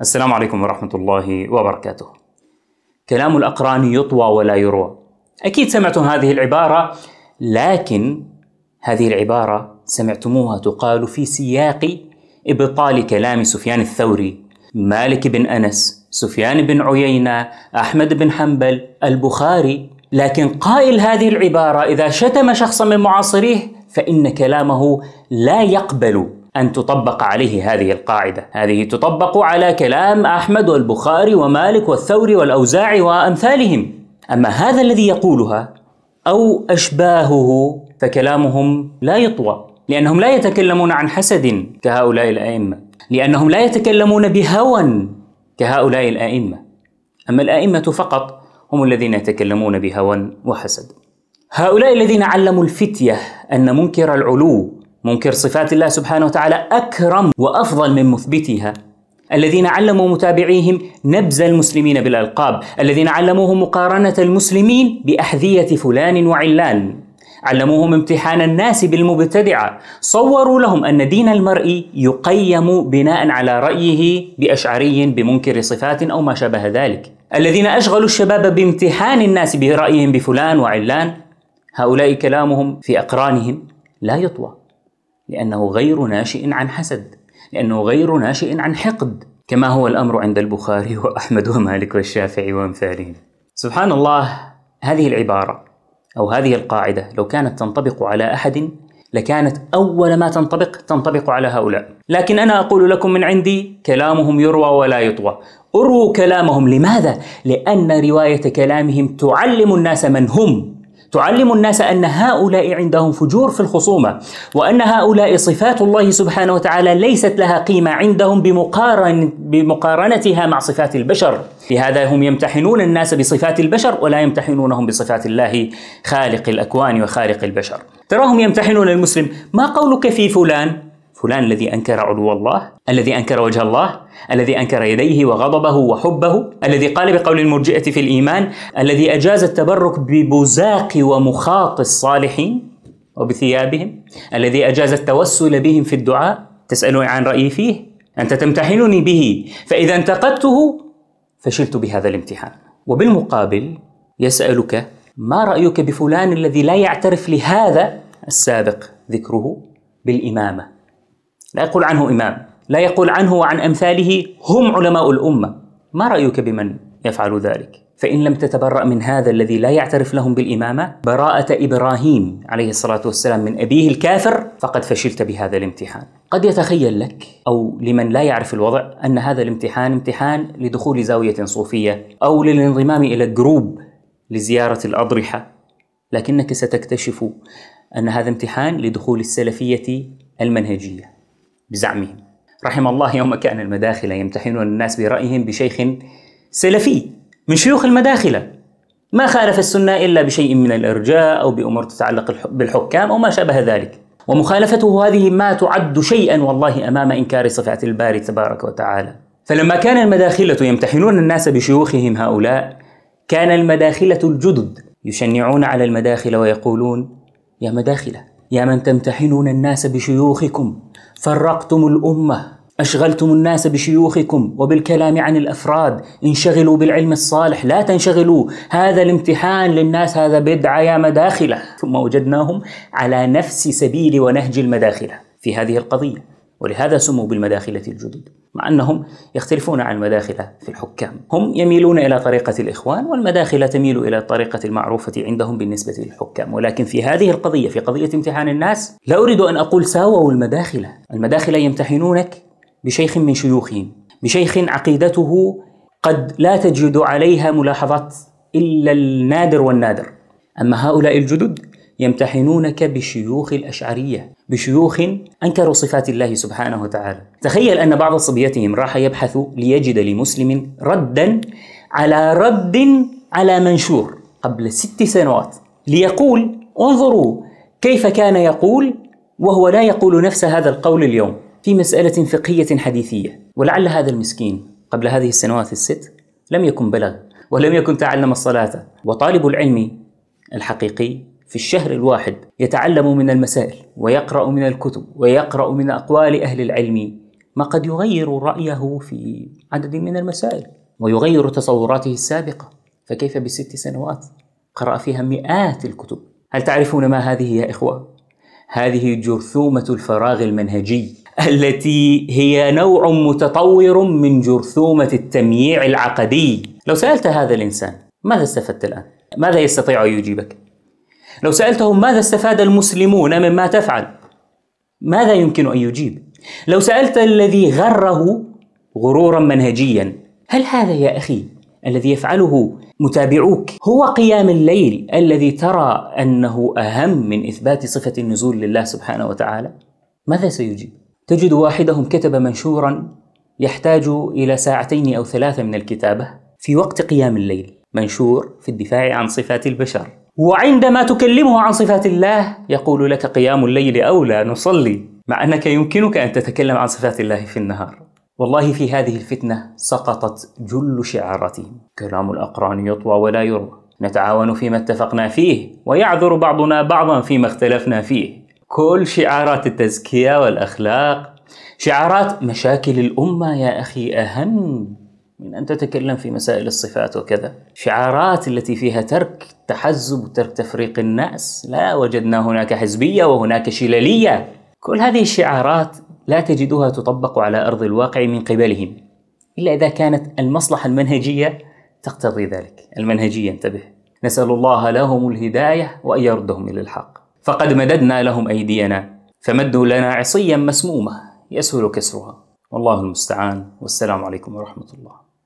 السلام عليكم ورحمة الله وبركاته. كلام الأقران يطوى ولا يروى. أكيد سمعتم هذه العبارة لكن هذه العبارة سمعتموها تقال في سياق إبطال كلام سفيان الثوري، مالك بن أنس، سفيان بن عيينة، أحمد بن حنبل، البخاري، لكن قائل هذه العبارة إذا شتم شخصا من معاصريه فإن كلامه لا يقبل أن تطبق عليه هذه القاعدة هذه تطبق على كلام أحمد والبخاري ومالك والثوري والأوزاعي وأمثالهم أما هذا الذي يقولها أو أشباهه فكلامهم لا يطوى لأنهم لا يتكلمون عن حسد كهؤلاء الأئمة لأنهم لا يتكلمون بهوى كهؤلاء الأئمة أما الأئمة فقط هم الذين يتكلمون بهوى وحسد هؤلاء الذين علموا الفتية أن منكر العلو منكر صفات الله سبحانه وتعالى أكرم وأفضل من مثبتها الذين علموا متابعيهم نبز المسلمين بالألقاب الذين علموهم مقارنة المسلمين بأحذية فلان وعلان علموهم امتحان الناس بالمبتدعة صوروا لهم أن دين المرء يقيم بناء على رأيه بأشعري بمنكر صفات أو ما شابه ذلك الذين أشغلوا الشباب بامتحان الناس برأيهم بفلان وعلان هؤلاء كلامهم في أقرانهم لا يطوى لأنه غير ناشئ عن حسد لأنه غير ناشئ عن حقد كما هو الأمر عند البخاري وأحمد ومالك والشافعي وأمثالهم سبحان الله هذه العبارة أو هذه القاعدة لو كانت تنطبق على أحد لكانت أول ما تنطبق تنطبق على هؤلاء لكن أنا أقول لكم من عندي كلامهم يروى ولا يطوى أروا كلامهم لماذا؟ لأن رواية كلامهم تعلم الناس من هم تعلم الناس أن هؤلاء عندهم فجور في الخصومة وأن هؤلاء صفات الله سبحانه وتعالى ليست لها قيمة عندهم بمقارن بمقارنتها مع صفات البشر لهذا هم يمتحنون الناس بصفات البشر ولا يمتحنونهم بصفات الله خالق الأكوان وخالق البشر تراهم يمتحنون المسلم ما قولك في فلان فلان الذي أنكر علو الله الذي أنكر وجه الله الذي أنكر يديه وغضبه وحبه الذي قال بقول المرجئة في الإيمان الذي أجاز التبرك ببزاق ومخاط الصالحين وبثيابهم الذي أجاز التوسل بهم في الدعاء تسألني عن رأيي فيه أنت تمتحنني به فإذا انتقدته فشلت بهذا الامتحان وبالمقابل يسألك ما رأيك بفلان الذي لا يعترف لهذا السابق ذكره بالإمامة لا يقول عنه إمام لا يقول عنه وعن أمثاله هم علماء الأمة ما رأيك بمن يفعل ذلك؟ فإن لم تتبرأ من هذا الذي لا يعترف لهم بالإمامة براءة إبراهيم عليه الصلاة والسلام من أبيه الكافر فقد فشلت بهذا الامتحان قد يتخيل لك أو لمن لا يعرف الوضع أن هذا الامتحان امتحان لدخول زاوية صوفية أو للانضمام إلى جروب لزيارة الأضرحة لكنك ستكتشف أن هذا امتحان لدخول السلفية المنهجية بزعمهم رحم الله يوم كان المداخلة يمتحنون الناس برأيهم بشيخ سلفي من شيوخ المداخلة ما خالف السنة إلا بشيء من الإرجاء أو بأمور تتعلق بالحكام أو ما شابه ذلك ومخالفته هذه ما تعد شيئا والله أمام إنكار صفات الباري تبارك وتعالى فلما كان المداخلة يمتحنون الناس بشيوخهم هؤلاء كان المداخلة الجدد يشنعون على المداخل ويقولون يا مداخلة يا من تمتحنون الناس بشيوخكم فرقتم الامه أشغلتم الناس بشيوخكم وبالكلام عن الأفراد انشغلوا بالعلم الصالح لا تنشغلوا هذا الامتحان للناس هذا بدعة يا مداخلة ثم وجدناهم على نفس سبيل ونهج المداخلة في هذه القضية ولهذا سموا بالمداخلة الجدد مع أنهم يختلفون عن المداخلة في الحكام هم يميلون إلى طريقة الإخوان والمداخلة تميل إلى الطريقة المعروفة عندهم بالنسبة للحكام ولكن في هذه القضية في قضية امتحان الناس لا أريد أن أقول ساووا المداخلة المداخلة يمتحنونك بشيخ من شيوخهم بشيخ عقيدته قد لا تجد عليها ملاحظات إلا النادر والنادر أما هؤلاء الجدد يمتحنونك بشيوخ الأشعرية بشيوخ أنكروا صفات الله سبحانه وتعالى تخيل أن بعض صبيتهم راح يبحث ليجد لمسلم ردا على رد على منشور قبل ست سنوات ليقول انظروا كيف كان يقول وهو لا يقول نفس هذا القول اليوم في مسألة فقهية حديثية ولعل هذا المسكين قبل هذه السنوات الست لم يكن بلغ ولم يكن تعلم الصلاة وطالب العلم الحقيقي في الشهر الواحد يتعلم من المسائل ويقرأ من الكتب ويقرأ من أقوال أهل العلم ما قد يغير رأيه في عدد من المسائل ويغير تصوراته السابقة فكيف بست سنوات قرأ فيها مئات الكتب هل تعرفون ما هذه يا إخوة؟ هذه جرثومة الفراغ المنهجي التي هي نوع متطور من جرثومة التمييع العقدي لو سألت هذا الإنسان ماذا استفدت الآن؟ ماذا يستطيع أن يجيبك؟ لو سألتهم ماذا استفاد المسلمون مما تفعل ماذا يمكن أن يجيب لو سألت الذي غره غرورا منهجيا هل هذا يا أخي الذي يفعله متابعوك هو قيام الليل الذي ترى أنه أهم من إثبات صفة النزول لله سبحانه وتعالى ماذا سيجيب؟ تجد واحدهم كتب منشورا يحتاج إلى ساعتين أو ثلاثة من الكتابة في وقت قيام الليل منشور في الدفاع عن صفات البشر وعندما تكلمه عن صفات الله يقول لك قيام الليل أولى نصلي مع أنك يمكنك أن تتكلم عن صفات الله في النهار والله في هذه الفتنة سقطت جل شعارتهم كلام الأقران يطوى ولا يروى نتعاون فيما اتفقنا فيه ويعذر بعضنا بعضا فيما اختلفنا فيه كل شعارات التزكية والأخلاق شعارات مشاكل الأمة يا أخي أهم من أن تتكلم في مسائل الصفات وكذا شعارات التي فيها ترك تحزب وترك تفريق الناس لا وجدنا هناك حزبية وهناك شللية كل هذه الشعارات لا تجدها تطبق على أرض الواقع من قبلهم إلا إذا كانت المصلحة المنهجية تقتضي ذلك المنهجية انتبه نسأل الله لهم الهداية وأن يردهم إلى الحق فقد مددنا لهم أيدينا فمدوا لنا عصيا مسمومة يسهل كسرها والله المستعان والسلام عليكم ورحمة الله